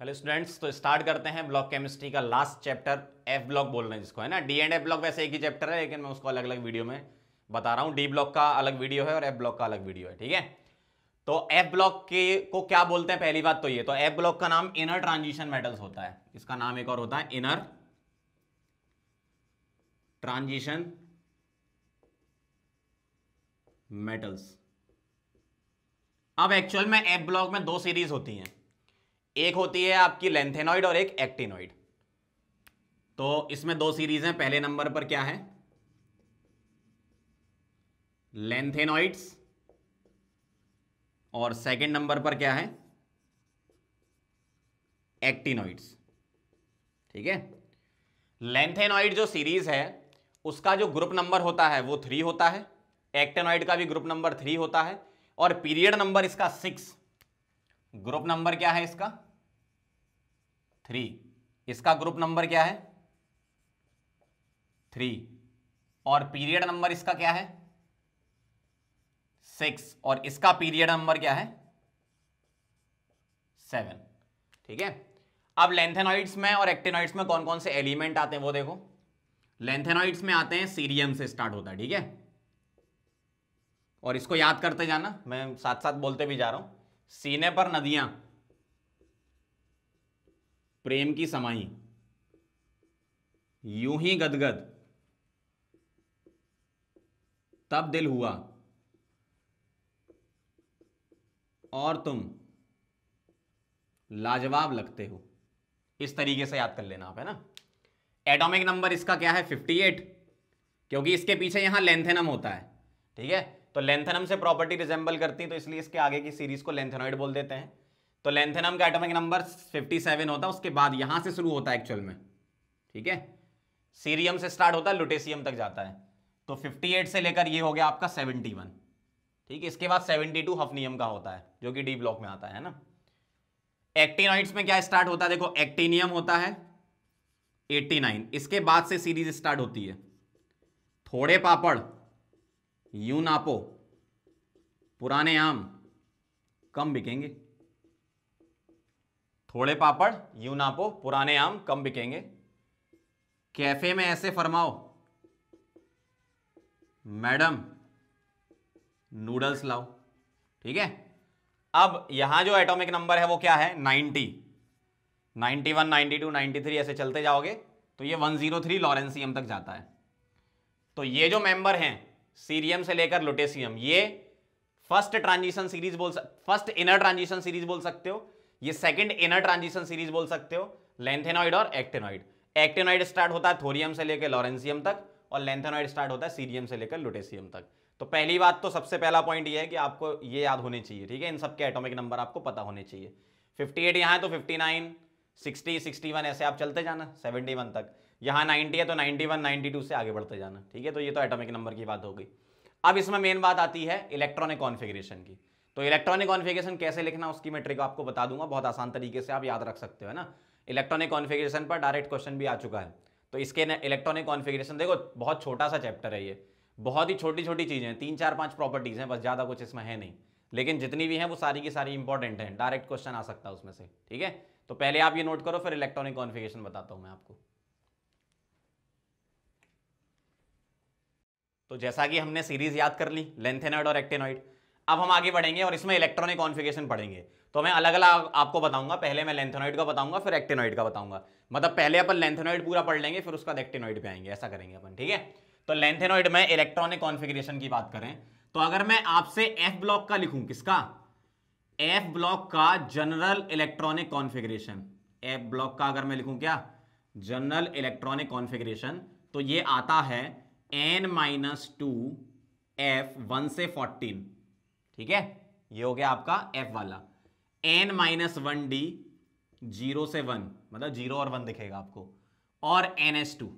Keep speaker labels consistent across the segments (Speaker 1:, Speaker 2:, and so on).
Speaker 1: hello students तो start करते हैं ब्लॉक केमिस्ट्री का लास्ट चैप्टर एफ ब्लॉक बोल रहे हैं जिसको है ना डी एंड एफ ब्लॉक वैसे एक ही चैप्टर है लेकिन मैं उसको अलग अलग वीडियो में बता रहा हूँ डी ब्लॉक का अलग वीडियो है और एफ ब्लॉक का अलग वीडियो है ठीक है तो एफ ब्लॉक के को क्या बोलते हैं पहली बात तो ये तो एफ ब्लॉक का नाम इनर ट्रांजिशन मेटल्स होता है इसका नाम एक और होता है इनर ट्रांजिशन मेटल्स अब एक्चुअल में एफ ब्लॉक में दो सीरीज होती हैं एक होती है आपकी लेंथेनॉइड और एक एक्टिनॉइड तो इसमें दो सीरीज हैं पहले नंबर पर क्या है लेंथेनॉइड्स और सेकंड नंबर पर क्या है एक्टिनॉइड्स ठीक है लेंथेनॉइड जो सीरीज है उसका जो ग्रुप नंबर होता है वो थ्री होता है एक्टेनॉइड का भी ग्रुप नंबर थ्री होता है और पीरियड नंबर इसका सिक्स ग्रुप नंबर क्या है इसका थ्री इसका ग्रुप नंबर क्या है थ्री और पीरियड नंबर इसका क्या है सिक्स और इसका पीरियड नंबर क्या है सेवन ठीक है अब लेंथेनॉइड्स में और एक्टेनॉइड्स में कौन कौन से एलिमेंट आते हैं वो देखो लेंथेनॉइड्स में आते हैं सीरियम से स्टार्ट होता है ठीक है और इसको याद करते जाना मैं साथ साथ बोलते भी जा रहा हूं सीने पर नदियां प्रेम की समाई यूं ही गदगद तब दिल हुआ और तुम लाजवाब लगते हो इस तरीके से याद कर लेना आप है ना एटॉमिक नंबर इसका क्या है 58 क्योंकि इसके पीछे यहां लेंथेनम होता है ठीक है तो लेंथेनम से प्रॉपर्टी रिजेंबल करती है तो इसलिए इसके आगे की सीरीज को लेंथेनॉइड बोल देते हैं तो लेंथेनम का एटॉमिक नंबर 57 होता है उसके बाद यहां से शुरू होता है एक्चुअल में ठीक है सीरियम से स्टार्ट होता है लुटेसियम तक जाता है तो 58 से लेकर ये हो गया आपका 71 ठीक है इसके बाद 72 टू हफनियम का होता है जो कि डी ब्लॉक में आता है ना एक्टिनॉइड्स में क्या स्टार्ट होता है देखो एक्टीनियम होता है एट्टी इसके बाद से सीरीज स्टार्ट होती है थोड़े पापड़ यूं नापो पुराने आम कम बिकेंगे थोड़े पापड़ यू नापो पुराने आम कम बिकेंगे कैफे में ऐसे फरमाओ मैडम नूडल्स लाओ ठीक है अब यहां जो एटॉमिक नंबर है वो क्या है 90 91, 92, 93 ऐसे चलते जाओगे तो ये 103 लॉरेंसियम तक जाता है तो ये जो मेंबर हैं सीरियम से लेकर लोटेशियम ये फर्स्ट ट्रांजिशन सीरीज बोल फर्स्ट इनर ट्रांजिशन सीरीज बोल सकते हो ये सेकंड इनर ट्रांजिशन सीरीज बोल सकते हो लेंथेनॉइड और एक्टेनॉइड एक्टेनॉइड स्टार्ट होता है थोरियम से लेकर लॉरेंसियम तक और लेंथेनॉइड स्टार्ट होता है सीरियम से लेकर लुटेशियम तक तो पहली बात तो सबसे पहला पॉइंट ये है कि आपको ये याद होने चाहिए ठीक है इन सबके एटोमिक नंबर आपको पता होने चाहिए 58 एट यहाँ है तो 59, 60, 61 ऐसे आप चलते जाना 71 तक यहाँ 90 है तो 91, 92 से आगे बढ़ते जाना ठीक है तो ये तो एटॉमिक नंबर की बात हो गई अब इसमें मेन बात आती है इलेक्ट्रॉनिक कॉन्फिग्रेशन की तो इलेक्ट्रॉनिक कॉन्फ़िगरेशन कैसे लिखना उसकी मैं ट्रिक आपको बता दूंगा बहुत आसान तरीके से आप याद रख सकते हो है ना इलेक्ट्रॉनिक कॉन्फिगरेशन पर डायरेक्ट क्वेश्चन भी आ चुका है तो इसके इलेक्ट्रॉनिक कॉन्फिग्रेशन देखो बहुत छोटा सा चैप्टर है ये बहुत ही छोटी छोटी चीज़ें तीन चार पाँच प्रॉपर्टीज़ हैं बस ज़्यादा कुछ इसमें है नहीं लेकिन जितनी भी हैं वो सारी की सारी इंपॉर्टेंट हैं डायरेक्ट क्वेश्चन आ सकता है उसमें से ठीक है तो पहले आप ये नोट करो फिर इलेक्ट्रॉनिक कॉन्फिगेशन बताता हूँ मैं आपको तो जैसा कि हमने सीरीज याद कर ली लेंथेनॉइड और एक्टेनॉइड अब हम आगे बढ़ेंगे और इसमें इलेक्ट्रॉनिक कॉन्फिगेशन पढ़ेंगे तो मैं अलग अलग आपको बताऊंगा पहले मैं लेंथेनॉइड का बताऊंगा फिर एक्टेनॉइड का बताऊंगा मतलब पहले अपन लेंथेनॉइड पूरा पढ़ लेंगे फिर उसका एक्टेनॉइड पे आएंगे ऐसा करेंगे अपन ठीक है तो लेंथेनॉइड में इलेक्ट्रॉनिक कॉन्फिगरेशन की बात करें तो अगर मैं आपसे एफ ब्लॉक का लिखूं किसका एफ ब्लॉक का general electronic configuration F block का अगर मैं लिखूं क्या जनरल इलेक्ट्रॉनिक कॉन्फिगरेशन तो ये आता है N minus two F one से फोर्टीन ठीक है ये हो गया आपका एफ वाला N minus one D zero से वन मतलब जीरो और वन दिखेगा आपको और एन एस टू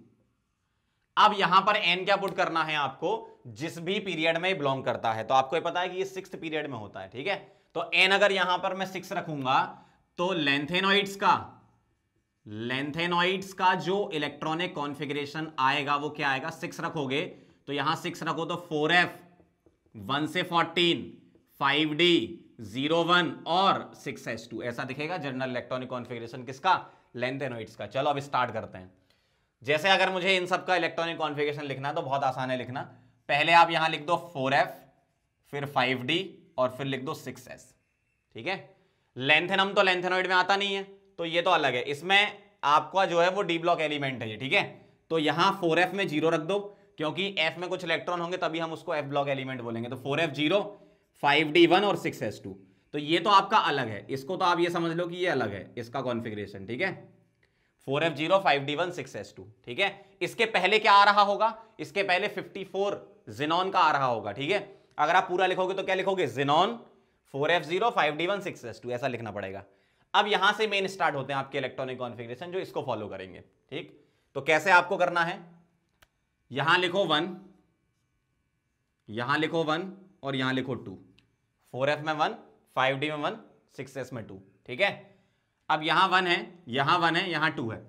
Speaker 1: अब यहां पर एन क्या पुट करना है आपको जिस भी पीरियड में बिलोंग करता है तो आपको ये पता है कि ये सिक्स पीरियड में होता है ठीक है तो एन अगर यहां पर मैं सिक्स रखूंगा तो लेंथेनोइड्स का लेंथेनॉइड्स का जो इलेक्ट्रॉनिक कॉन्फिग्रेशन आएगा वो क्या आएगा सिक्स रखोगे तो यहां सिक्स रखो तो फोर एफ वन से fourteen five D zero one और सिक्स एस टू ऐसा दिखेगा जनरल इलेक्ट्रॉनिक कॉन्फिग्रेशन किसका लेंथेनोइड्स का चलो अब स्टार्ट करते हैं जैसे अगर मुझे इन सबका इलेक्ट्रॉनिक कॉन्फिग्रेशन लिखना तो बहुत आसान है लिखना पहले आप यहां लिख दो फोर एफ फिर फाइव डी और फिर लिख दो सिक्स एस ठीक है लेंथेनम तो लेंथेनोइड में आता नहीं है तो ये तो अलग है इसमें आपका जो है वो डी ब्लॉक एलिमेंट है ये ठीक है तो यहां फोर एफ में जीरो रख दो क्योंकि एफ में कुछ इलेक्ट्रॉन होंगे तभी हम उसको एफ ब्लॉक एलिमेंट बोलेंगे तो four F zero five D one और सिक्स एस टू तो ये तो आपका अलग है इसको तो आप ये समझ लो कि ये अलग है इसका कॉन्फिग्रेशन ठीक है four F zero five D one six S two ठीक है इसके पहले क्या आ रहा होगा इसके पहले फिफ्टी फोर जिनॉन का आ रहा होगा ठीक है अगर आप पूरा लिखोगे तो क्या लिखोगे xenon four F zero five D one six S two ऐसा लिखना पड़ेगा अब यहां से मेन स्टार्ट होते हैं आपके इलेक्ट्रॉनिक कॉन्फ़िगरेशन जो इसको फॉलो करेंगे ठीक तो कैसे आपको करना है यहां लिखो वन यहां लिखो वन और यहां लिखो टू फोर एफ में वन फाइव डी में वन सिक्स एस में टू ठीक है अब यहां वन है यहां वन है यहां टू है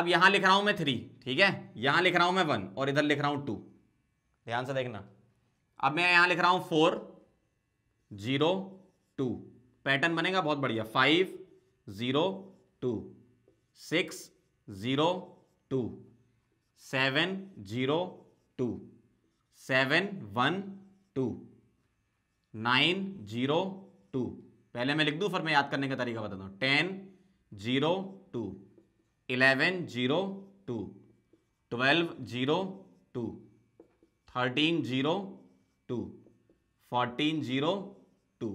Speaker 1: अब यहां लिख रहा हूं मैं थ्री ठीक है यहां लिख रहा हूं मैं वन और इधर लिख रहा हूं टू ध्यान से देखना अब मैं यहां लिख रहा हूं फोर जीरो टू पैटर्न बनेगा बहुत बढ़िया five zero two six zero two seven zero two seven one two nine zero two पहले मैं लिख दूँ फिर मैं याद करने का तरीका बता दूँ ten zero two eleven zero two twelve zero two thirteen zero two fourteen zero two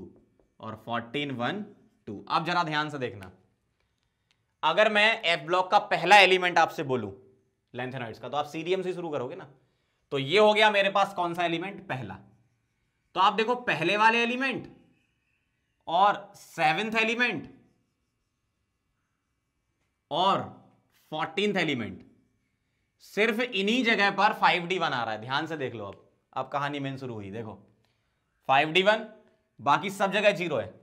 Speaker 1: और फोर्टीन वन टू आप जरा ध्यान से देखना अगर मैं एफ ब्लॉक का पहला एलिमेंट आपसे बोलू लेंथेनॉइड्स का तो आप सीडीएम से शुरू करोगे ना तो ये हो गया मेरे पास कौन सा एलिमेंट पहला तो आप देखो पहले वाले एलिमेंट और सेवेंथ एलिमेंट और फोर्टींथ एलिमेंट सिर्फ इन्हीं जगह पर 5d1 आ रहा है ध्यान से देख लो अब अब कहानी मेन शुरू हुई देखो 5d1 बाकी सब जगह जीरो है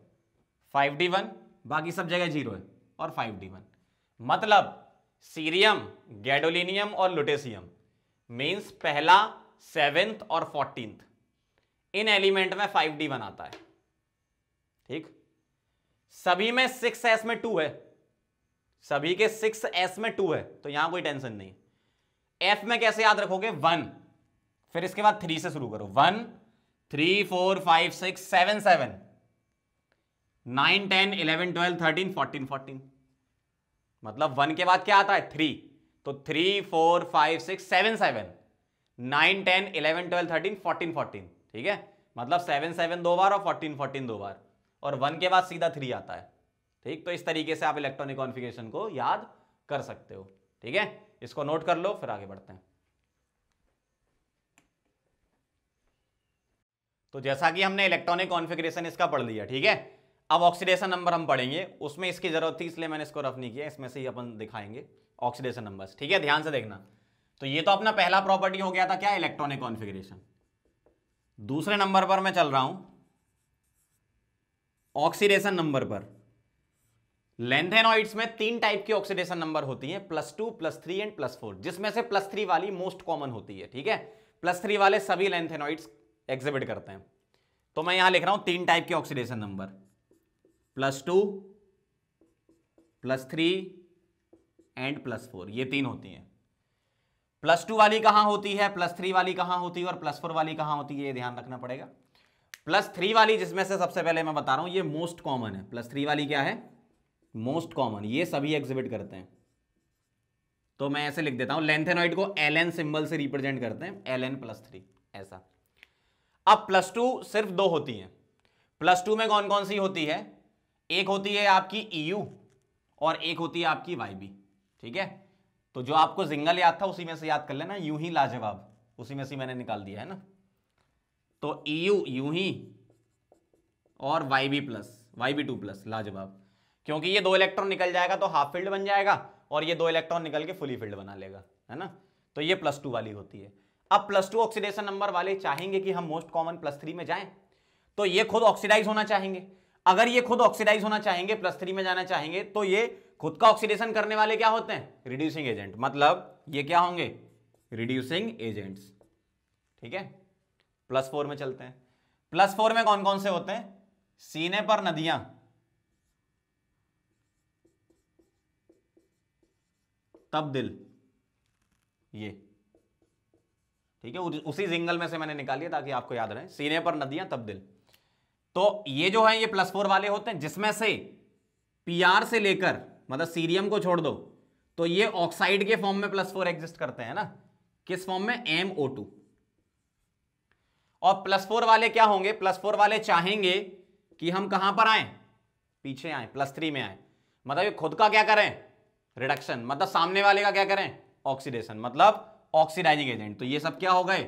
Speaker 1: फाइव डी वन बाकी सब जगह जीरो है और फाइव डी वन मतलब सीरियम गैडोलिनियम और लुटेसियम मीन्स पहला सेवेंथ और फोर्टींथ इन एलिमेंट में फाइव डी वन आता है ठीक सभी में सिक्स एस में टू है सभी के सिक्स एस में टू है तो यहां कोई टेंशन नहीं एफ में कैसे याद रखोगे वन फिर इसके बाद थ्री से शुरू करो one three four five six seven seven nine ten eleven twelve thirteen fourteen fourteen मतलब वन के बाद क्या आता है थ्री तो three four five six seven seven nine ten eleven twelve thirteen fourteen fourteen ठीक है मतलब सेवन सेवन दो बार और फोर्टीन फोर्टीन दो बार और वन के बाद सीधा थ्री आता है ठीक तो इस तरीके से आप इलेक्ट्रॉनिक कॉन्फिगेशन को याद कर सकते हो ठीक है इसको नोट कर लो फिर आगे बढ़ते हैं तो जैसा कि हमने इलेक्ट्रॉनिक कॉन्फ़िगरेशन इसका पढ़ लिया ठीक है अब ऑक्सीडेशन नंबर हम पढ़ेंगे उसमें इसकी जरूरत थी इसलिए मैंने इसको रफ नहीं किया इसमें से ही अपन दिखाएंगे ऑक्सीडेशन नंबर ठीक है ध्यान से देखना तो ये तो अपना पहला प्रॉपर्टी हो गया था क्या इलेक्ट्रॉनिक कॉन्फिग्रेशन दूसरे नंबर पर मैं चल रहा हूं ऑक्सीडेशन नंबर पर लेंथेनॉइड्स में तीन टाइप की ऑक्सीडेशन नंबर होती है plus two plus three and plus four जिसमें से प्लस थ्री वाली मोस्ट कॉमन होती है ठीक है प्लस थ्री वाले सभी लेंथेनॉइड्स एग्जिबिट करते हैं तो मैं यहां लिख रहा हूं तीन टाइप के oxidation number plus two plus three and plus four ये तीन होती हैं प्लस टू वाली कहां होती है प्लस थ्री वाली कहां होती है और प्लस फोर वाली कहां होती है ये ध्यान रखना पड़ेगा प्लस थ्री वाली जिसमें से सबसे पहले मैं बता रहा हूं ये मोस्ट कॉमन है प्लस थ्री वाली क्या है मोस्ट कॉमन ये सभी एग्जिबिट करते हैं तो मैं ऐसे लिख देता हूं लेंथेनॉइड को एल एन सिंबल से रिप्रेजेंट करते हैं एल एन प्लस थ्री ऐसा अब प्लस टू सिर्फ दो होती हैं प्लस टू में कौन कौन सी होती है एक होती है आपकी ईयू e और एक होती है आपकी वाई ठीक है तो जो आपको जिंगल याद था उसी में से याद कर लेना यू ही लाजवाब उसी में से मैंने निकाल दिया है ना तो ईयू e यू ही और Y B plus Y B two plus लाजवाब क्योंकि ये दो इलेक्ट्रॉन निकल जाएगा तो हाफ फील्ड बन जाएगा और ये दो इलेक्ट्रॉन निकल के फुली फील्ड बना लेगा है ना तो ये प्लस टू वाली होती है अब प्लस टू ऑक्सीडेशन नंबर वाले चाहेंगे कि हम मोस्ट कॉमन प्लस थ्री में जाएं तो ये खुद ऑक्सीडाइज होना चाहेंगे अगर ये खुद ऑक्सीडाइज होना चाहेंगे प्लस थ्री में जाना चाहेंगे तो ये खुद का ऑक्सीडेशन करने वाले क्या होते हैं रिड्यूसिंग एजेंट मतलब ये क्या होंगे रिड्यूसिंग एजेंट्स ठीक है प्लस फोर में चलते हैं प्लस फोर में कौन कौन से होते हैं सीने पर नदियां तब दिल ये ठीक है उसी जिंगल में से मैंने निकाली ताकि आपको याद रहे सीने पर नदियां तब दिल तो ये जो है ये प्लस फोर वाले होते हैं जिसमें से पी आर से लेकर मतलब सीरियम को छोड़ दो तो ये ऑक्साइड के फॉर्म में प्लस फोर एग्जिस्ट करते हैं ना किस फॉर्म में एम ओ टू और प्लस फोर वाले क्या होंगे प्लस फोर वाले चाहेंगे कि हम कहां पर आए पीछे आए प्लस थ्री में आए मतलब ये खुद का क्या करें रिडक्शन मतलब सामने वाले का क्या करें ऑक्सीडेशन मतलब ऑक्सीडाइजिंग एजेंट तो ये सब क्या हो गए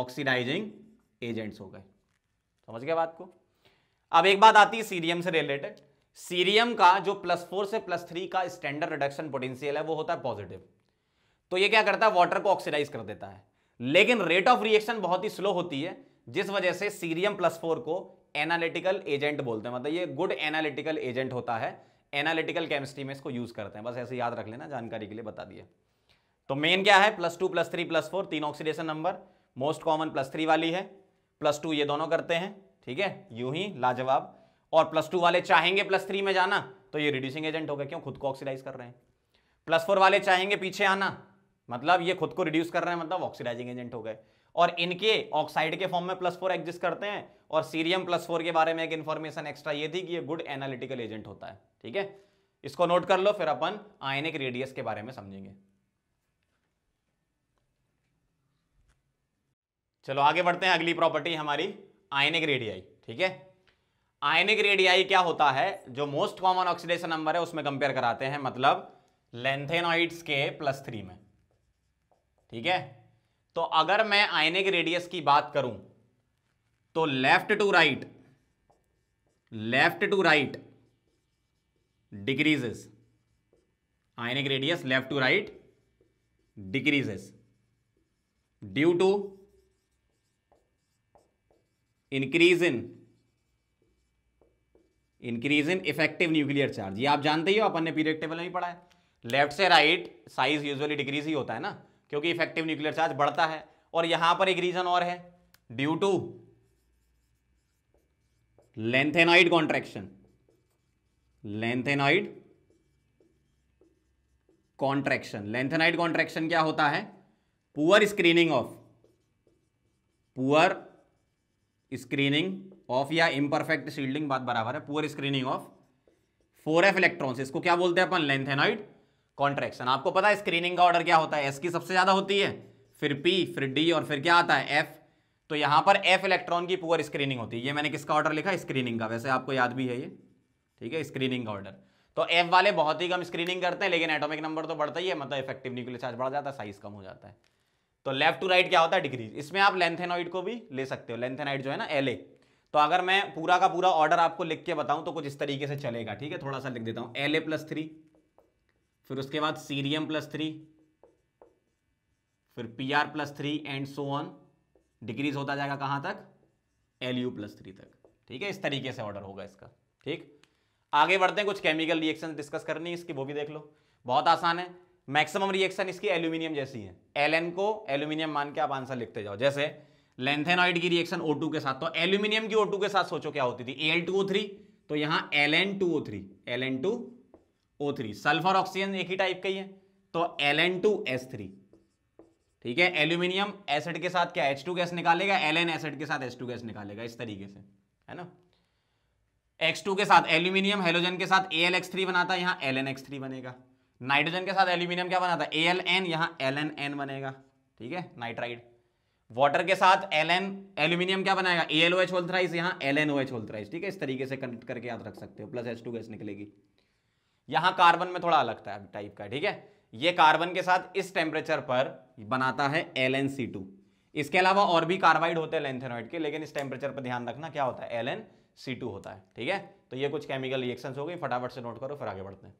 Speaker 1: ऑक्सीडाइजिंग एजेंट्स हो गए समझ गया बात को अब एक बात आती है सीरियम से रिलेटेड सीरियम का जो प्लस फोर से प्लस थ्री का स्टैंडर्ड रिडक्शन पोटेंशियल है वो होता है पॉजिटिव तो ये क्या करता है वाटर को ऑक्सीडाइज कर देता है लेकिन रेट ऑफ रिएक्शन बहुत ही स्लो होती है जिस वजह से सीरियम प्लस फोर को एनालिटिकल एजेंट बोलते हैं मतलब ये गुड एनालिटिकल एजेंट होता है एनालिटिकल केमिस्ट्री में इसको यूज करते हैं बस ऐसे याद रख लेना जानकारी के लिए बता दिया तो मेन क्या है plus two plus three plus four तीन oxidation number most common plus three वाली है प्लस टू ये दोनों करते हैं ठीक है यूं ही लाजवाब और प्लस टू वाले चाहेंगे प्लस थ्री में जाना तो ये रिड्यूसिंग एजेंट होगा क्यों खुद को ऑक्सीडाइज कर रहे हैं प्लस फोर वाले चाहेंगे पीछे आना मतलब ये खुद को रिड्यूस कर रहे हैं मतलब ऑक्सीडाइजिंग एजेंट हो गए और इनके ऑक्साइड के फॉर्म में प्लस फोर एग्जिस्ट करते हैं और सीरियम प्लस फोर के बारे में एक इन्फॉर्मेशन एक्स्ट्रा ये थी कि ये गुड एनालिटिकल एजेंट होता है ठीक है इसको नोट कर लो फिर अपन आयनिक रेडियस के बारे में समझेंगे चलो आगे बढ़ते हैं अगली प्रॉपर्टी हमारी आयनिक रेडियाई ठीक है आयनिक रेडियाई क्या होता है जो मोस्ट कॉमन ऑक्सीडेशन नंबर है उसमें कंपेयर कराते हैं मतलब लेंथेनॉइड्स के प्लस थ्री में ठीक है तो अगर मैं आयनिक रेडियस की बात करूं तो left to right left to right decreases ionic radius left to right decreases due to increase in increase in effective nuclear charge ये आप जानते ही हो अपन ने पीरियड टेबल में ही पढ़ा है लेफ्ट से राइट साइज यूजुअली डिक्रीज ही होता है ना क्योंकि इफेक्टिव न्यूक्लियर चार्ज बढ़ता है और यहां पर एक रीजन और है due to lanthanoid contraction lanthanoid contraction lanthanide contraction क्या होता है poor screening of poor screening of या इम्परफेक्ट शील्डिंग बात बराबर है poor screening of four F electron इसको क्या बोलते हैं अपन लेंथेनॉइड कॉन्ट्रेक्शन आपको पता है स्क्रीनिंग का ऑर्डर क्या होता है एस की सबसे ज्यादा होती है फिर पी फिर डी और फिर क्या आता है एफ तो यहां पर एफ इलेक्ट्रॉन की पुअर स्क्रीनिंग होती है ये मैंने किसका ऑर्डर लिखा स्क्रीनिंग का वैसे आपको याद भी है ये ठीक है स्क्रीनिंग का ऑर्डर तो एफ वाले बहुत ही कम स्क्रीनिंग करते हैं लेकिन एटॉमिक नंबर तो बढ़ता ही है मतलब इफेक्टिव न्यूक्लियर चार्ज बढ़ जाता है साइज कम हो जाता है तो लेफ्ट टू राइट क्या होता है डिग्रीज इसमें आप लेंथेनॉइड को भी ले सकते हो लेंथेनाइड जो है ना एल तो अगर मैं पूरा का पूरा ऑर्डर आपको लिख के बताऊं तो कुछ इस तरीके से चलेगा ठीक है थोड़ा सा लिख देता हूं एल ए प्लस थ्री फिर उसके बाद सीरियम प्लस थ्री फिर P R plus three and so on decrease होता जाएगा कहां तक एल यू प्लस थ्री तक ठीक है इस तरीके से ऑर्डर होगा इसका ठीक आगे बढ़ते हैं कुछ केमिकल रिएक्शन डिस्कस करनी है इसकी वो भी देख लो बहुत आसान है मैक्सिमम रिएक्शन इसकी एल्यूमिनियम जैसी है एल को एल्यूमिनियम मान के आप आंसर लिखते जाओ जैसे लेंथेनॉइड की रिएक्शन ओ के साथ तो एल्यूमिनियम की ओ के साथ सोचो क्या होती थी एल तो यहाँ ओ थ्री सल्फर ऑक्सीजन एक ही टाइप का ही है तो थ्री ठीक है एल्यूमिनियम एसिड के साथ क्या H2 गैस निकालेगा एन एसिड के साथ H2 गैस निकालेगा इस तरीके से है ना X2 के साथ एल्यूमिनियम हेलोजन के साथ थ्री बनाता है यहाँ थ्री बनेगा नाइट्रोजन के साथ एल्यूमिनियम क्या बना था ए एल एन यहाँ एल एन एन बनेगा ठीक है नाइट्राइड वाटर के साथ एल एन एल्यूमिनियम क्या बनाएगा A L O H whole thrice यहाँ L N O H whole thrice ठीक है इस तरीके से कनेक्ट करके याद रख सकते हो प्लस एच टू गैस निकलेगी यहाँ कार्बन में थोड़ा अलग था टाइप का ठीक है ये कार्बन के साथ इस टेम्परेचर पर बनाता है एल एन सी टू इसके अलावा और भी कार्बाइड होते हैं लेंथेनॉइड के लेकिन इस टेम्परेचर पर ध्यान रखना क्या होता है एल एन सी टू होता है ठीक है तो ये कुछ केमिकल रिएक्शन हो गई फटाफट से नोट करो फिर आगे बढ़ते हैं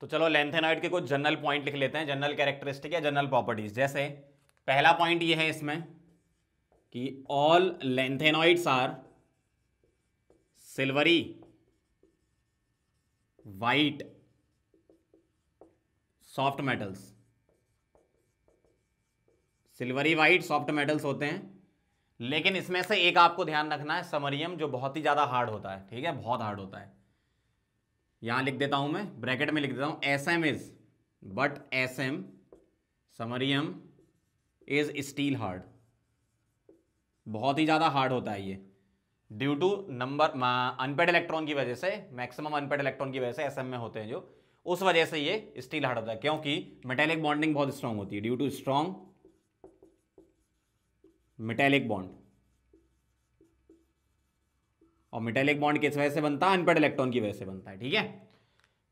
Speaker 1: तो चलो लेंथेनाइड के कुछ जनरल पॉइंट लिख लेते हैं जनरल कैरेक्टरिस्टिक या जनरल प्रॉपर्टीज जैसे पहला पॉइंट ये है इसमें कि all lanthanoids are silvery white soft metals silvery white soft metals होते हैं लेकिन इसमें से एक आपको ध्यान रखना है समरियम जो बहुत ही ज़्यादा हार्ड होता है ठीक है बहुत हार्ड होता है यहां लिख देता हूं मैं ब्रैकेट में लिख देता हूं S M is but S M samarium is still hard बहुत ही ज़्यादा हार्ड होता है ये due to number unpaired electron की वजह से मैक्सिमम अनपेड इलेक्ट्रॉन की वजह से एस में होते हैं जो उस वजह से ये स्टील हार्ड होता है क्योंकि मेटेलिक बॉन्डिंग बहुत स्ट्रांग होती है due to strong metallic bond और मेटेलिक बॉन्ड किस वजह से बनता है अनपेड इलेक्ट्रॉन की वजह से बनता है ठीक है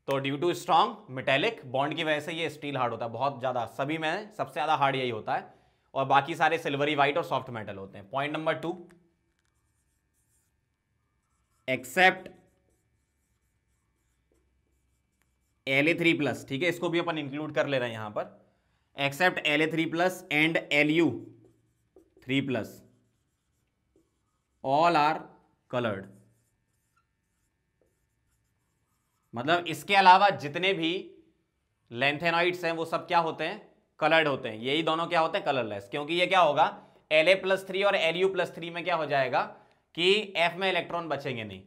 Speaker 1: तो due to strong metallic bond की वजह से ये स्टील हार्ड होता है बहुत ज़्यादा सभी में सबसे ज़्यादा हार्ड यही होता है और बाकी सारे सिल्वरी व्हाइट और सॉफ्ट मेटल होते हैं point number two except L three plus ठीक है इसको भी अपन इंक्लूड कर ले रहे हैं यहां पर except L three plus and L U three plus all are coloured मतलब इसके अलावा जितने भी लेंथेनॉइड्स हैं वो सब क्या होते हैं कलर्ड होते हैं यही दोनों क्या होते हैं कलरलेस क्योंकि ये क्या होगा एल ए प्लस थ्री और एल यू प्लस थ्री में क्या हो जाएगा कि एफ में इलेक्ट्रॉन बचेंगे नहीं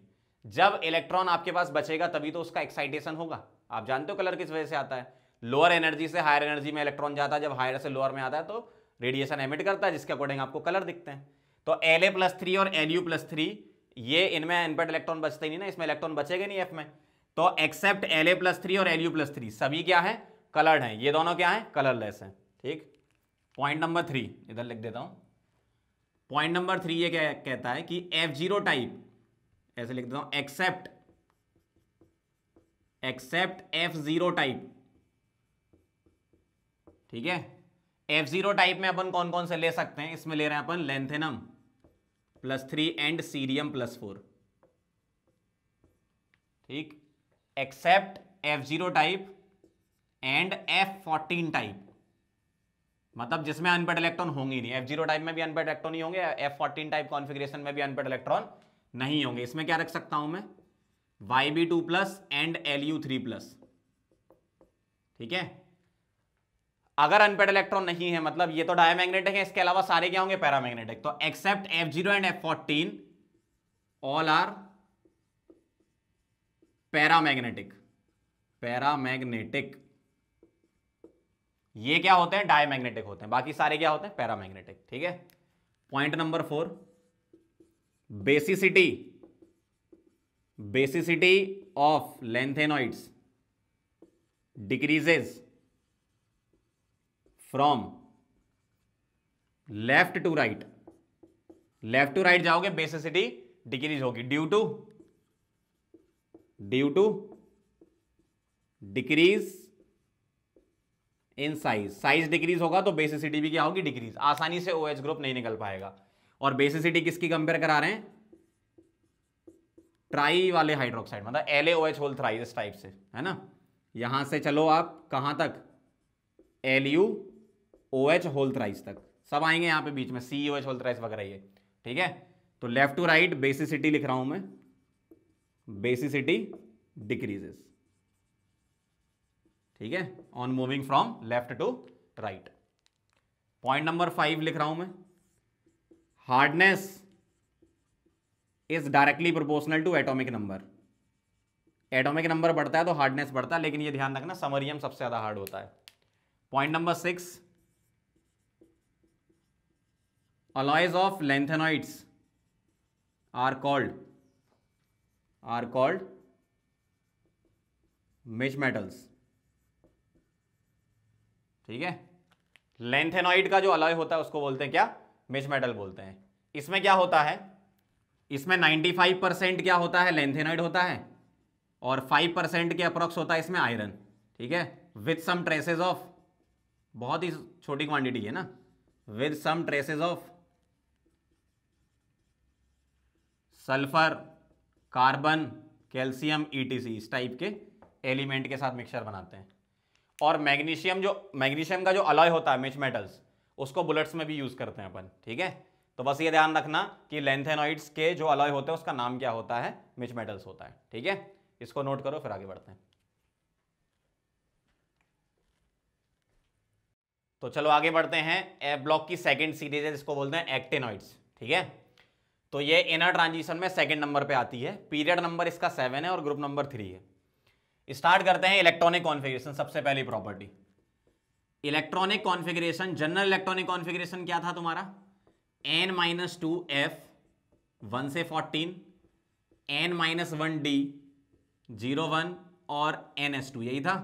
Speaker 1: जब इलेक्ट्रॉन आपके पास बचेगा तभी तो उसका एक्साइटेशन होगा आप जानते हो कलर किस वजह से आता है लोअर एनर्जी से हायर एनर्जी में इलेक्ट्रॉन जाता है जब हायर से लोअर में आता है तो रेडिएशन एमिट करता है जिसके अकॉर्डिंग आपको कलर दिखते हैं तो एल ए प्लस थ्री और एल यू प्लस थ्री ये इनमें अनपेड इलेक्ट्रॉन बचते ही नहीं ना इसमें इलेक्ट्रॉन बचेगा नहीं एफ में तो except L A plus three और एल यू प्लस थ्री सभी क्या है कलर्ड है ये दोनों क्या है कलरलेस है ठीक पॉइंट नंबर थ्री इधर लिख देता हूं पॉइंट नंबर थ्री ये क्या कहता है कि एफ जीरो टाइप ऐसे लिख देता हूं except except F zero type ठीक है एफ जीरो टाइप में अपन कौन कौन से ले सकते हैं इसमें ले रहे हैं अपन lanthanum plus three and cerium plus four ठीक except F zero type and F fourteen type मतलब जिसमें अनपेड इलेक्ट्रॉन होंगे नहीं एफ जीरो टाइप में भी अनपेड इलेक्ट्रॉन नहीं होंगे एफ फोर्टीन टाइप कॉन्फिग्रेशन में भी अनपेड इलेक्ट्रॉन नहीं होंगे इसमें क्या रख सकता हूं मैं Y B two plus and L U three plus ठीक है अगर अनपेड इलेक्ट्रॉन नहीं है मतलब ये तो डायमैग्नेटिक है इसके अलावा सारे क्या होंगे पैरामैग्नेटिक तो except F zero and F fourteen all are paramagnetic paramagnetic ये क्या होते हैं डायमैग्नेटिक होते हैं बाकी सारे क्या होते हैं पैरामैग्नेटिक ठीक है point number four basicity basicity of lanthanoids decreases from left to right left to right जाओगे बेसिसिटी डिक्रीज होगी due to due to decrease in size size decrease होगा तो बेसिसिटी भी क्या होगी डिक्रीज आसानी से ओ एच ग्रुप नहीं निकल पाएगा और बेसिसिटी किसकी कंपेयर करा रहे हैं ट्राई वाले हाइड्रोक्साइड मतलब एल एच होल थ्राइज इस टाइप से है ना यहां से चलो आप कहां तक L U O H whole thrice तक सब आएंगे यहाँ पे बीच में सी ओ एच होल्थराइज वगैरह ये ठीक है तो लेफ्ट टू राइट बेसिसिटी लिख रहा हूं मैं बेसिसिटी डिक्रीजेस ठीक है on moving from left to right point number five लिख रहा हूं मैं hardness is directly proportional to atomic number atomic number बढ़ता है तो हार्डनेस बढ़ता है लेकिन ये ध्यान रखना समरियम सबसे ज्यादा हार्ड होता है point number six alloys of lanthanoids are called are called misch metals ठीक है लेंथेनॉइड का जो अलॉय होता है उसको बोलते हैं क्या मिच मेटल बोलते हैं इसमें क्या होता है इसमें 95 परसेंट क्या होता है लेंथेनॉइड होता है और 5 परसेंट के अप्रोक्स होता है इसमें आयरन ठीक है विथ सम ट्रेसेज ऑफ बहुत ही छोटी क्वांटिटी है ना with some traces of sulphur carbon calcium ETC e इस टाइप के एलिमेंट के साथ मिक्सचर बनाते हैं और मैग्नीशियम जो मैग्नीशियम का जो अलॉय होता है मिच मेटल्स उसको बुलेट्स में भी यूज़ करते हैं अपन ठीक है तो बस ये ध्यान रखना कि लेंथेनॉइड्स के जो अलॉय होते हैं उसका नाम क्या होता है मिच मेटल्स होता है ठीक है इसको नोट करो फिर आगे बढ़ते हैं तो चलो आगे बढ़ते हैं ए ब्लॉक की सेकंड सीरीज है जिसको बोलते हैं एक्टेनॉइड्स ठीक है तो ये इनर ट्रांजिशन में सेकंड नंबर पे आती है पीरियड नंबर इसका सेवन है और ग्रुप नंबर थ्री है स्टार्ट करते हैं इलेक्ट्रॉनिक कॉन्फ़िगरेशन सबसे पहली property electronic configuration general electronic configuration क्या था तुम्हारा N minus two F one से fourteen N minus one D zero one और एन एस टू यही था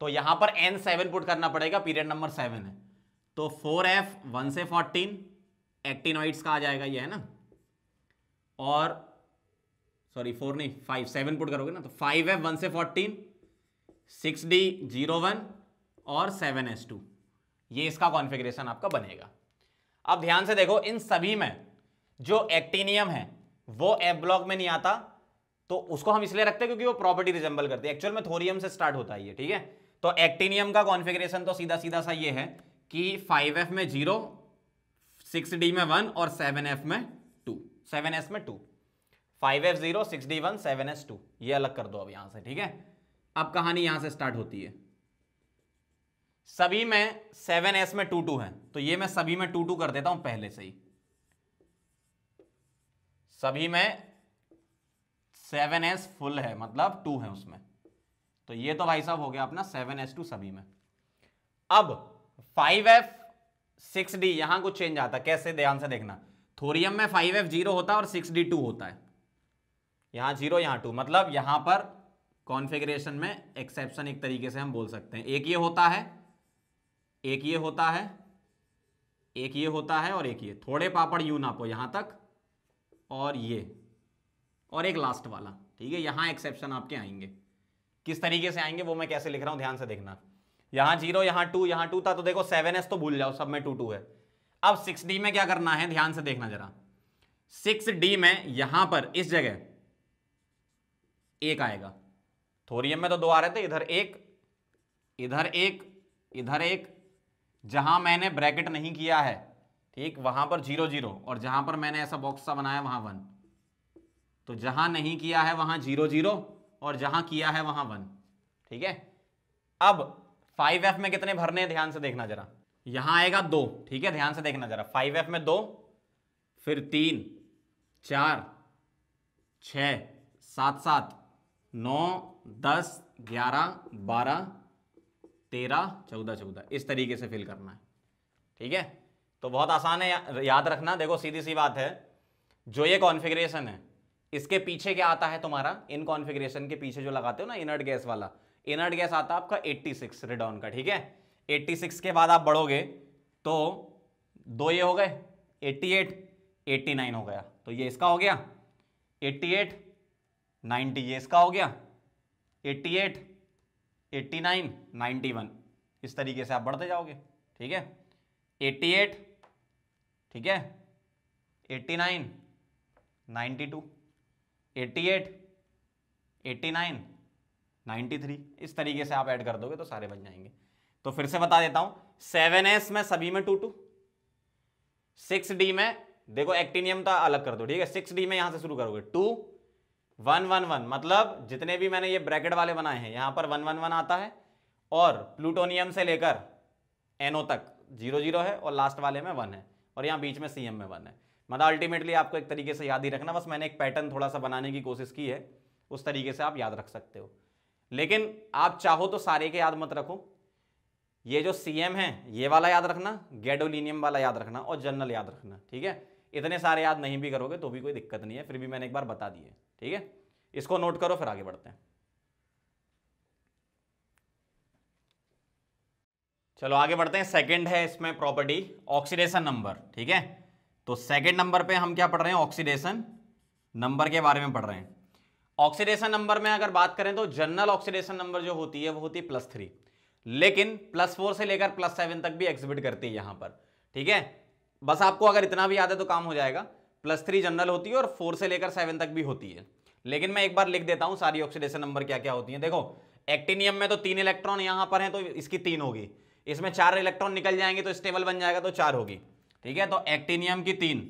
Speaker 1: तो यहां पर एन सेवन पुट करना पड़ेगा पीरियड नंबर सेवन है तो फोर एफ वन से फोर्टीन एक्टिनॉइड्स का आ जाएगा ये है ना और सॉरी फोर नहीं फाइव सेवन पुट करोगे ना तो फाइव एफ वन से fourteen six D zero one और सेवन एस टू ये इसका कॉन्फ़िगरेशन आपका बनेगा अब ध्यान से देखो इन सभी में जो एक्टिनियम है वो एफ ब्लॉक में नहीं आता तो उसको हम इसलिए रखते हैं क्योंकि वो प्रॉपर्टी रिजेंबल करते हैं एक्चुअल में थोरियम से स्टार्ट होता है ये ठीक है तो एक्टिनियम का कॉन्फ़िगरेशन तो सीधा सीधा सा ये है कि फाइव एफ में जीरो सिक्स डी में वन और सेवन एफ में टू सेवन एस में two five F zero six D one seven S two ये अलग कर दो अब यहां से ठीक है अब कहानी यहां से स्टार्ट होती है सभी में सेवन एस में टू टू है तो ये मैं सभी में टू टू कर देता हूं पहले से ही सभी में सेवन एस फुल है मतलब टू है उसमें तो ये तो भाई साहब हो गया अपना सेवन एस टू सभी में अब फाइव एफ सिक्स डी यहाँ कुछ चेंज आता कैसे ध्यान से देखना थोरियम में फाइव एफ जीरो होता है और सिक्स डी टू होता है यहाँ जीरो यहाँ टू मतलब यहाँ पर कॉन्फ़िगरेशन में एक्सेप्शन एक तरीके से हम बोल सकते हैं एक ये होता है एक ये होता है एक ये होता है और एक ये थोड़े पापड़ यू नापो यहाँ तक और ये और एक लास्ट वाला ठीक है यहाँ एक्सेप्शन आपके आएंगे किस तरीके से आएंगे वो मैं कैसे लिख रहा हूँ ध्यान से देखना यहां जीरो यहां टू यहां टू था तो देखो सेवन एस तो भूल जाओ सब में टू टू है अब सिक्स डी में क्या करना है ध्यान से देखना जरा सिक्स डी में यहां पर इस जगह एक आएगा थोरियम में तो दो आ रहे थे इधर एक इधर एक इधर एक जहां मैंने ब्रैकेट नहीं किया है ठीक वहां पर जीरो जीरो और जहां पर मैंने ऐसा बॉक्स सा बनाया वहां वन तो जहां नहीं किया है वहां जीरो जीरो और जहां किया है वहां वन ठीक है अब फाइव एफ में कितने भरने हैं ध्यान से देखना जरा यहां आएगा दो ठीक है ध्यान से देखना जरा फाइव एफ में दो फिर तीन चार छ सात सात नौ दस ग्यारह बारह तेरह चौदह चौदह इस तरीके से फिल करना है ठीक है तो बहुत आसान है या, याद रखना देखो सीधी सी बात है जो ये कॉन्फ़िगरेशन है इसके पीछे क्या आता है तुम्हारा इन कॉन्फ़िगरेशन के पीछे जो लगाते हो ना इनर्ट गैस वाला इनर्ट गैस आता है आपका 86 रिडॉन का ठीक है 86 के बाद आप बढ़ोगे तो दो ये हो गए 88, 89 हो गया तो ये इसका हो गया 88, 90 ये इसका हो गया 88, 89, 91 इस तरीके से आप बढ़ते जाओगे ठीक है 88 ठीक है 89, 92, 88, 89, 93 इस तरीके से आप ऐड कर दोगे तो सारे बन जाएंगे तो फिर से बता देता हूं सेवन में सभी में टू टू सिक्स में देखो एक्टिनियम तो अलग कर दो ठीक है सिक्स में यहां से शुरू करोगे टू वन वन वन मतलब जितने भी मैंने ये ब्रैकेट वाले बनाए हैं यहां पर वन वन वन आता है और प्लूटोनियम से लेकर एनओ तक जीरो जीरो है और लास्ट वाले में वन है और यहाँ बीच में सीएम में वन है मतलब अल्टीमेटली आपको एक तरीके से याद ही रखना बस मैंने एक पैटर्न थोड़ा सा बनाने की कोशिश की है उस तरीके से आप याद रख सकते हो लेकिन आप चाहो तो सारे के याद मत रखो ये जो सीएम है ये वाला याद रखना गेडोलिनियम वाला याद रखना और जनरल याद रखना ठीक है इतने सारे याद नहीं भी करोगे तो भी कोई दिक्कत नहीं है फिर भी मैंने एक बार बता दिए ठीक है इसको नोट करो फिर आगे बढ़ते हैं चलो आगे बढ़ते हैं सेकंड है इसमें प्रॉपर्टी ऑक्सीडेशन नंबर ठीक है तो सेकंड नंबर पे हम क्या पढ़ रहे हैं ऑक्सीडेशन नंबर के बारे में पढ़ रहे हैं ऑक्सीडेशन नंबर में अगर बात करें तो जनरल ऑक्सीडेशन नंबर जो होती है वो होती है प्लस थ्री लेकिन प्लस फोर से लेकर प्लस सेवन तक भी एग्जिबिट करती है यहां पर ठीक है बस आपको अगर इतना भी याद है तो काम हो जाएगा प्लस थ्री जनरल होती है और फोर से लेकर सेवन तक भी होती है लेकिन मैं एक बार लिख देता हूं सारी ऑक्सीडेशन नंबर क्या क्या होती है देखो एक्टिनियम में तो तीन इलेक्ट्रॉन यहां पर है तो इसकी तीन होगी इसमें चार इलेक्ट्रॉन निकल जाएंगे तो स्टेबल बन जाएगा तो चार होगी ठीक है तो एक्टिनियम की तीन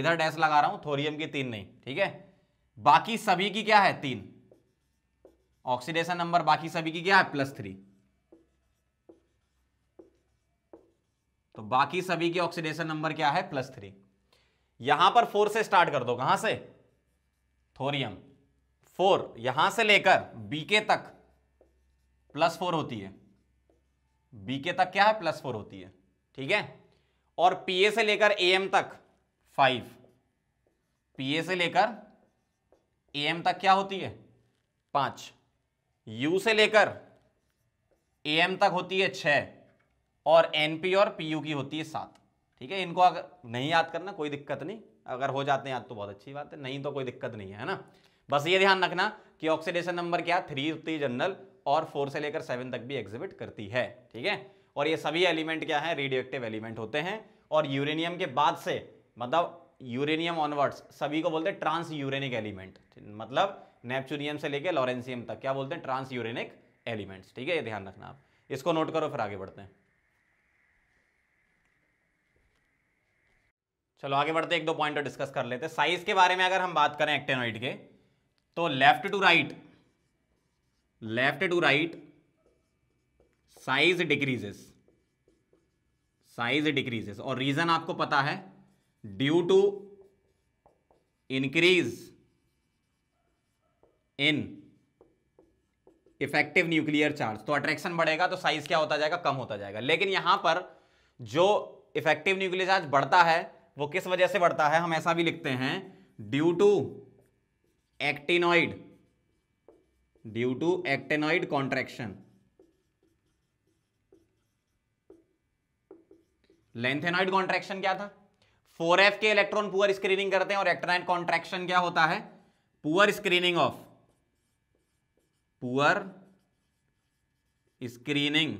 Speaker 1: इधर डैश लगा रहा हूं थोरियम की तीन नहीं ठीक है बाकी सभी की क्या है तीन ऑक्सीडेशन नंबर बाकी सभी की क्या है प्लस थ्री तो बाकी सभी की ऑक्सीडेशन नंबर क्या है प्लस थ्री यहां पर फोर से स्टार्ट कर दो कहां से थोरियम फोर यहां से लेकर बीके तक प्लस फोर होती है बीके तक क्या है प्लस फोर होती है ठीक है और पीए से लेकर एएम तक फाइव पीए से लेकर ए एम तक क्या होती है पांच यू से लेकर ए एम तक होती है छ और एन पी और पी यू की होती है सात ठीक है इनको अगर नहीं याद करना कोई दिक्कत नहीं अगर हो जाते हैं याद तो बहुत अच्छी बात है नहीं तो कोई दिक्कत नहीं है है ना बस ये ध्यान रखना कि ऑक्सीडेशन नंबर क्या थ्री होती है जनरल और फोर से लेकर सेवन तक भी एग्जिबिट करती है ठीक है और ये सभी एलिमेंट क्या है रेडियो एक्टिव एलिमेंट होते हैं और यूरेनियम के बाद से मतलब यूरेनियम ऑनवर्ड्स सभी को बोलते हैं ट्रांस यूरेनिक एलिमेंट मतलब नेपचूरियम से लेकर लॉरेंसियम तक क्या बोलते हैं ट्रांस यूरेनिक एलिमेंट्स ठीक है ये ध्यान रखना आप इसको नोट करो फिर आगे बढ़ते हैं चलो आगे बढ़ते एक दो पॉइंट डिस्कस कर लेते हैं साइज के बारे में अगर हम बात करें एक्टेनोइड के तो left to right left to right size decreases size decreases और रीजन आपको पता है due to increase in effective nuclear charge तो अट्रैक्शन बढ़ेगा तो साइज क्या होता जाएगा कम होता जाएगा लेकिन यहां पर जो इफेक्टिव न्यूक्लियर चार्ज बढ़ता है वो किस वजह से बढ़ता है हम ऐसा भी लिखते हैं due to actinoid due to actinoid contraction lanthanoid contraction क्या था फोर एफ के इलेक्ट्रॉन पुअर स्क्रीनिंग करते हैं और एक्ट्राइन कॉन्ट्रैक्शन क्या होता है poor screening of poor screening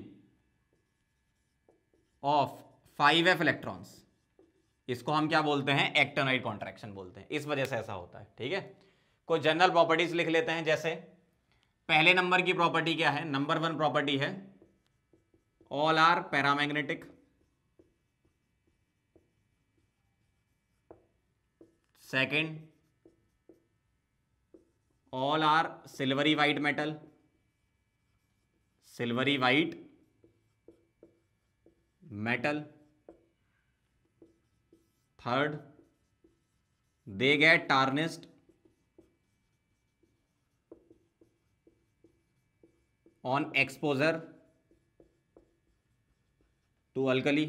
Speaker 1: of five F electrons इसको हम क्या बोलते हैं एक्टोनाइट कॉन्ट्रैक्शन बोलते हैं इस वजह से ऐसा होता है ठीक है कुछ जनरल प्रॉपर्टीज लिख लेते हैं जैसे पहले नंबर की प्रॉपर्टी क्या है नंबर वन प्रॉपर्टी है all are paramagnetic second all are silvery white metal silvery white metal third they get tarnished on exposure to alkali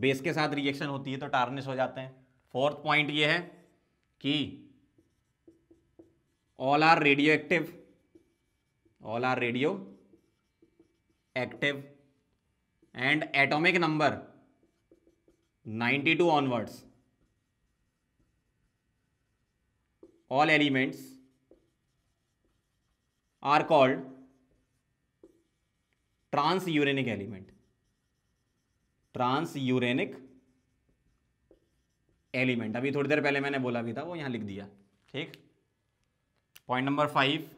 Speaker 1: base के साथ रिएक्शन होती है तो टार्निश हो जाते हैं फोर्थ पॉइंट ये है कि all are radioactive all are radioactive and atomic number 92 onwards all elements are called transuranic element transuranic element अभी थोड़ी देर पहले मैंने बोला भी था वो यहां लिख दिया ठीक point number five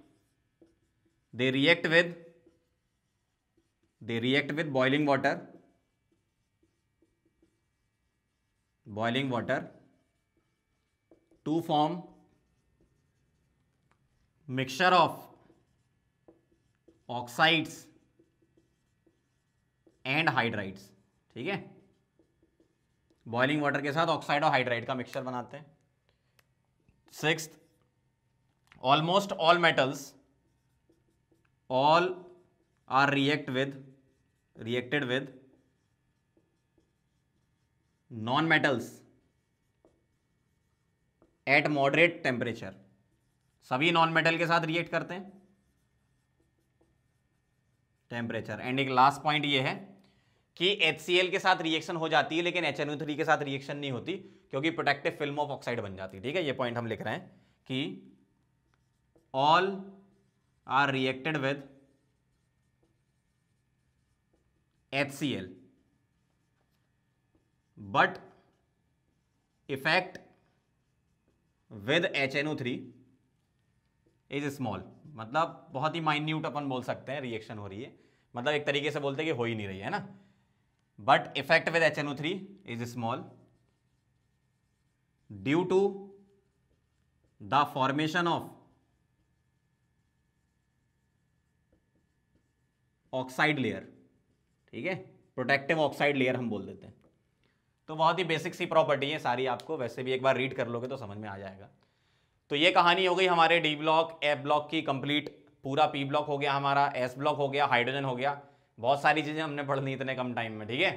Speaker 1: they react with they react with boiling water boiling water to form mixture of oxides and hydrides ठीक है बॉइलिंग वाटर के साथ ऑक्साइड और हाइड्राइड का मिक्सचर बनाते हैं six almost all metals all are react with reacted with non metals at moderate temperature सभी नॉन मेटल के साथ रिएक्ट करते हैं टेम्परेचर एंड एक लास्ट पॉइंट ये है कि एच के साथ रिएक्शन हो जाती है लेकिन एच के साथ रिएक्शन नहीं होती क्योंकि प्रोटेक्टिव फिल्म ऑफ ऑक्साइड बन जाती है ठीक है ये पॉइंट हम लिख रहे हैं कि all are reacted with H but effect with H N O three is small मतलब बहुत ही माइन्यूट अपन बोल सकते हैं रिएक्शन हो रही है मतलब एक तरीके से बोलते हैं कि हो ही नहीं रही है ना but effect with HNO3 is small due to the formation of oxide layer ठीक है प्रोटेक्टिव ऑक्साइड लेयर हम बोल देते हैं तो बहुत ही बेसिक सी प्रॉपर्टी है सारी आपको वैसे भी एक बार रीड कर लोगे तो समझ में आ जाएगा तो ये कहानी हो गई हमारे डी ब्लॉक ए ब्लॉक की कंप्लीट पूरा पी ब्लॉक हो गया हमारा एस ब्लॉक हो गया हाइड्रोजन हो गया बहुत सारी चीज़ें हमने पढ़ ली इतने कम टाइम में ठीक है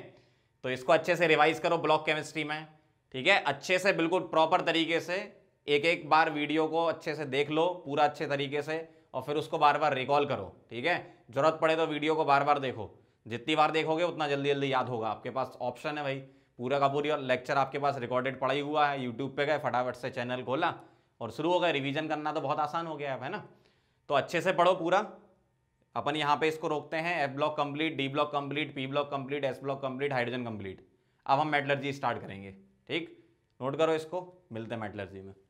Speaker 1: तो इसको अच्छे से रिवाइज करो ब्लॉक केमिस्ट्री में ठीक है अच्छे से बिल्कुल प्रॉपर तरीके से एक एक बार वीडियो को अच्छे से देख लो पूरा अच्छे तरीके से और फिर उसको बार बार रिकॉल करो ठीक है ज़रूरत पड़े तो वीडियो को बार बार देखो जितनी बार देखोगे उतना जल्दी जल्दी याद होगा आपके पास ऑप्शन है भाई पूरा का पूरी लेक्चर आपके पास रिकॉर्डेड पढ़ाई ही हुआ है यूट्यूब पे गए फटाफट से चैनल खोला और शुरू हो गया रिवीजन करना तो बहुत आसान हो गया है ना तो अच्छे से पढ़ो पूरा अपन यहाँ पे इसको रोकते हैं F block complete D block complete P block complete S block complete hydrogen complete अब हम मेटलर्जी स्टार्ट करेंगे ठीक नोट करो इसको मिलते हैं मेटलर्जी में